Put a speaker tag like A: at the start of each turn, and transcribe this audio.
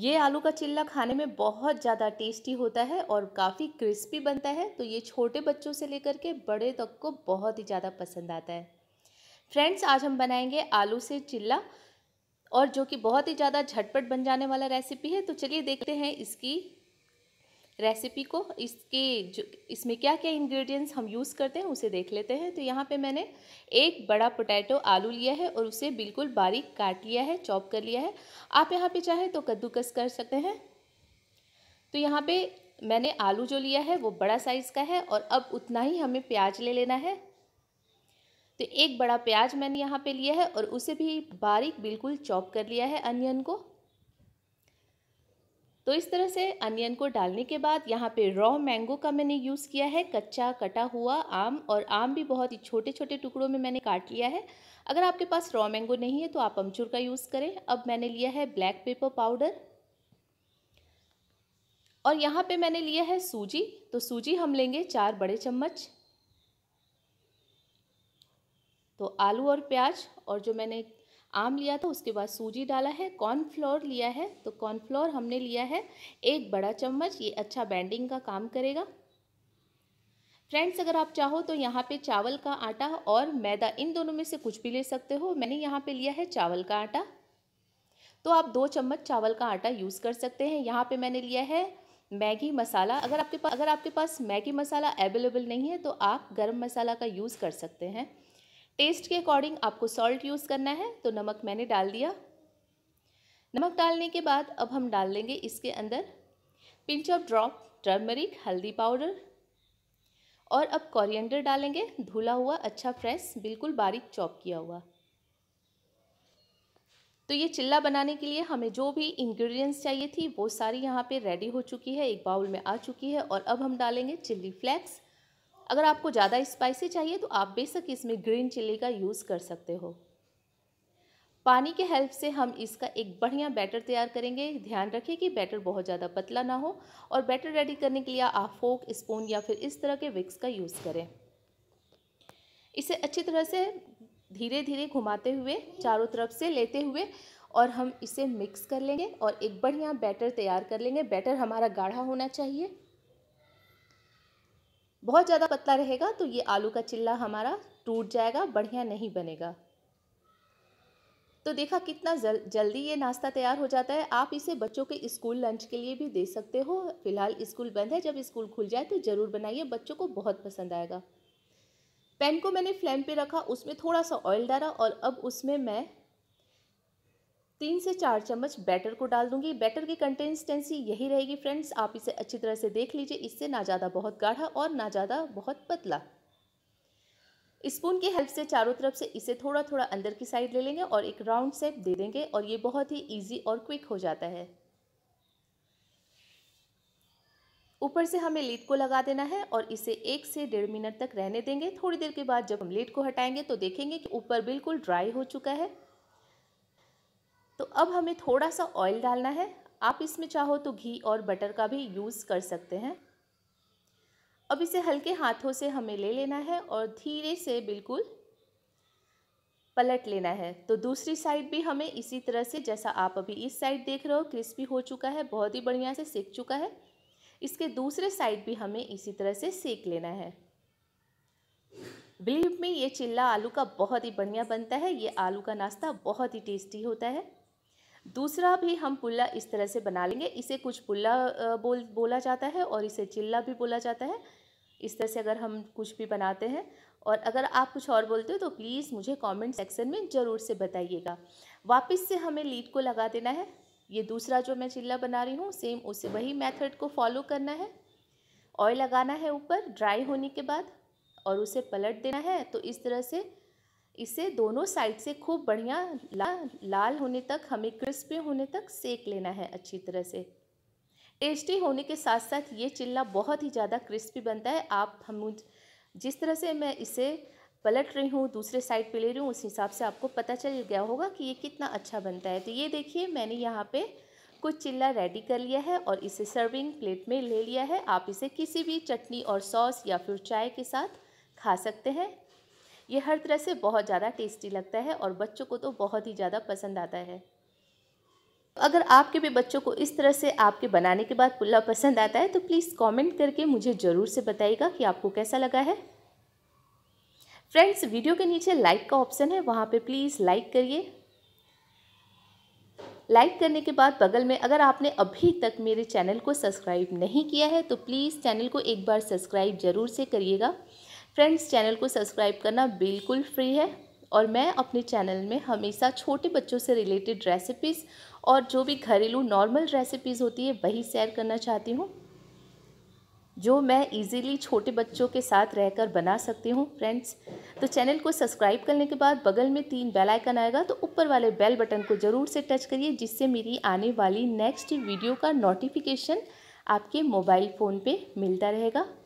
A: ये आलू का चिल्ला खाने में बहुत ज़्यादा टेस्टी होता है और काफ़ी क्रिस्पी बनता है तो ये छोटे बच्चों से लेकर के बड़े तक को बहुत ही ज़्यादा पसंद आता है फ्रेंड्स आज हम बनाएंगे आलू से चिल्ला और जो कि बहुत ही ज़्यादा झटपट बन जाने वाला रेसिपी है तो चलिए देखते हैं इसकी रेसिपी को इसके जो इसमें क्या क्या इंग्रेडिएंट्स हम यूज़ करते हैं उसे देख लेते हैं तो यहाँ पे मैंने एक बड़ा पोटैटो आलू लिया है और उसे बिल्कुल बारीक काट लिया है चॉप कर लिया है आप यहाँ पे चाहे तो कद्दूकस कर सकते हैं तो यहाँ पे मैंने आलू जो लिया है वो बड़ा साइज़ का है और अब उतना ही हमें प्याज ले लेना है तो एक बड़ा प्याज मैंने यहाँ पर लिया है और उसे भी बारीक बिल्कुल चॉप कर लिया है अनियन को तो इस तरह से अनियन को डालने के बाद यहाँ पे रॉ मैंगो का मैंने यूज़ किया है कच्चा कटा हुआ आम और आम भी बहुत ही छोटे छोटे टुकड़ों में मैंने काट लिया है अगर आपके पास रॉ मैंगो नहीं है तो आप अमचूर का यूज़ करें अब मैंने लिया है ब्लैक पेपर पाउडर और यहाँ पे मैंने लिया है सूजी तो सूजी हम लेंगे चार बड़े चम्मच तो आलू और प्याज और जो मैंने आम लिया था उसके बाद सूजी डाला है कॉर्नफ्लोर लिया है तो कॉर्नफ्लोर हमने लिया है एक बड़ा चम्मच ये अच्छा बैंडिंग का काम करेगा फ्रेंड्स अगर आप चाहो तो यहाँ पे चावल का आटा और मैदा इन दोनों में से कुछ भी ले सकते हो मैंने यहाँ पे लिया है चावल का आटा तो आप दो चम्मच चावल का आटा यूज़ कर सकते हैं यहाँ पे मैंने लिया है मैगी मसाला अगर आपके पास अगर आपके पास मैगी मसाला अवेलेबल नहीं है तो आप गर्म मसाला का यूज़ कर सकते हैं टेस्ट के अकॉर्डिंग आपको सॉल्ट यूज़ करना है तो नमक मैंने डाल दिया नमक डालने के बाद अब हम डाल देंगे इसके अंदर पिंच ऑफ ड्रॉप टर्मरिक हल्दी पाउडर और अब कोरिएंडर डालेंगे धुला हुआ अच्छा फ्रेश बिल्कुल बारीक चॉप किया हुआ तो ये चिल्ला बनाने के लिए हमें जो भी इंग्रेडिएंट्स चाहिए थी वो सारी यहाँ पे रेडी हो चुकी है एक बाउल में आ चुकी है और अब हम डालेंगे चिल्ली फ्लेक्स अगर आपको ज़्यादा स्पाइसी चाहिए तो आप बेशक इसमें ग्रीन चिल्ली का यूज़ कर सकते हो पानी के हेल्प से हम इसका एक बढ़िया बैटर तैयार करेंगे ध्यान रखिए कि बैटर बहुत ज़्यादा पतला ना हो और बैटर रेडी करने के लिए आप फोक स्पून या फिर इस तरह के विक्स का यूज़ करें इसे अच्छी तरह से धीरे धीरे घुमाते हुए चारों तरफ से लेते हुए और हम इसे मिक्स कर लेंगे और एक बढ़िया बैटर तैयार कर लेंगे बैटर हमारा गाढ़ा होना चाहिए बहुत ज़्यादा पतला रहेगा तो ये आलू का चिल्ला हमारा टूट जाएगा बढ़िया नहीं बनेगा तो देखा कितना जल, जल्दी ये नाश्ता तैयार हो जाता है आप इसे बच्चों के स्कूल लंच के लिए भी दे सकते हो फिलहाल स्कूल बंद है जब स्कूल खुल जाए तो ज़रूर बनाइए बच्चों को बहुत पसंद आएगा पैन को मैंने फ्लेम पे रखा उसमें थोड़ा सा ऑयल डाला और अब उसमें मैं तीन से चार चम्मच बैटर को डाल दूंगी बैटर की कंटेंसटेंसी यही रहेगी फ्रेंड्स आप इसे अच्छी तरह से देख लीजिए इससे ना ज़्यादा बहुत गाढ़ा और ना ज़्यादा बहुत पतला स्पून की हेल्प से चारों तरफ से इसे थोड़ा थोड़ा अंदर की साइड ले लेंगे और एक राउंड सेप दे देंगे और ये बहुत ही ईजी और क्विक हो जाता है ऊपर से हमें लीड को लगा देना है और इसे एक से डेढ़ मिनट तक रहने देंगे थोड़ी देर के बाद जब हम लीड को हटाएंगे तो देखेंगे कि ऊपर बिल्कुल ड्राई हो चुका है तो अब हमें थोड़ा सा ऑयल डालना है आप इसमें चाहो तो घी और बटर का भी यूज़ कर सकते हैं अब इसे हल्के हाथों से हमें ले लेना है और धीरे से बिल्कुल पलट लेना है तो दूसरी साइड भी हमें इसी तरह से जैसा आप अभी इस साइड देख रहे हो क्रिस्पी हो चुका है बहुत ही बढ़िया से सेक चुका है इसके दूसरे साइड भी हमें इसी तरह से सेक लेना है बिलीव में ये चिल्ला आलू का बहुत ही बढ़िया बनता है ये आलू का नाश्ता बहुत ही टेस्टी होता है दूसरा भी हम पुल्ला इस तरह से बना लेंगे इसे कुछ पुल्ला बोल बोला जाता है और इसे चिल्ला भी बोला जाता है इस तरह से अगर हम कुछ भी बनाते हैं और अगर आप कुछ और बोलते हो तो प्लीज़ मुझे कमेंट सेक्शन में ज़रूर से बताइएगा वापस से हमें लीड को लगा देना है ये दूसरा जो मैं चिल्ला बना रही हूँ सेम उसे वही मेथड को फॉलो करना है ऑयल लगाना है ऊपर ड्राई होने के बाद और उसे पलट देना है तो इस तरह से इसे दोनों साइड से खूब बढ़िया ला, लाल होने तक हमें क्रिस्पी होने तक सेक लेना है अच्छी तरह से टेस्टी होने के साथ साथ ये चिल्ला बहुत ही ज़्यादा क्रिस्पी बनता है आप हम जिस तरह से मैं इसे पलट रही हूँ दूसरे साइड पे ले रही हूँ उस हिसाब से आपको पता चल गया होगा कि ये कितना अच्छा बनता है तो ये देखिए मैंने यहाँ पे कुछ चिल्ला रेडी कर लिया है और इसे सर्विंग प्लेट में ले लिया है आप इसे किसी भी चटनी और सॉस या फिर चाय के साथ खा सकते हैं ये हर तरह से बहुत ज़्यादा टेस्टी लगता है और बच्चों को तो बहुत ही ज़्यादा पसंद आता है अगर आपके भी बच्चों को इस तरह से आपके बनाने के बाद पुलाव पसंद आता है तो प्लीज़ कमेंट करके मुझे ज़रूर से बताइएगा कि आपको कैसा लगा है फ्रेंड्स वीडियो के नीचे लाइक का ऑप्शन है वहाँ पे प्लीज़ लाइक करिए लाइक करने के बाद बगल में अगर आपने अभी तक मेरे चैनल को सब्सक्राइब नहीं किया है तो प्लीज़ चैनल को एक बार सब्सक्राइब ज़रूर से करिएगा फ्रेंड्स चैनल को सब्सक्राइब करना बिल्कुल फ्री है और मैं अपने चैनल में हमेशा छोटे बच्चों से रिलेटेड रेसिपीज़ और जो भी घरेलू नॉर्मल रेसिपीज़ होती है वही शेयर करना चाहती हूँ जो मैं इजीली छोटे बच्चों के साथ रहकर बना सकती हूँ फ्रेंड्स तो चैनल को सब्सक्राइब करने के बाद बगल में तीन बेल आइकन आएगा तो ऊपर वाले बेल बटन को ज़रूर से टच करिए जिससे मेरी आने वाली नेक्स्ट वीडियो का नोटिफिकेशन आपके मोबाइल फ़ोन पे मिलता रहेगा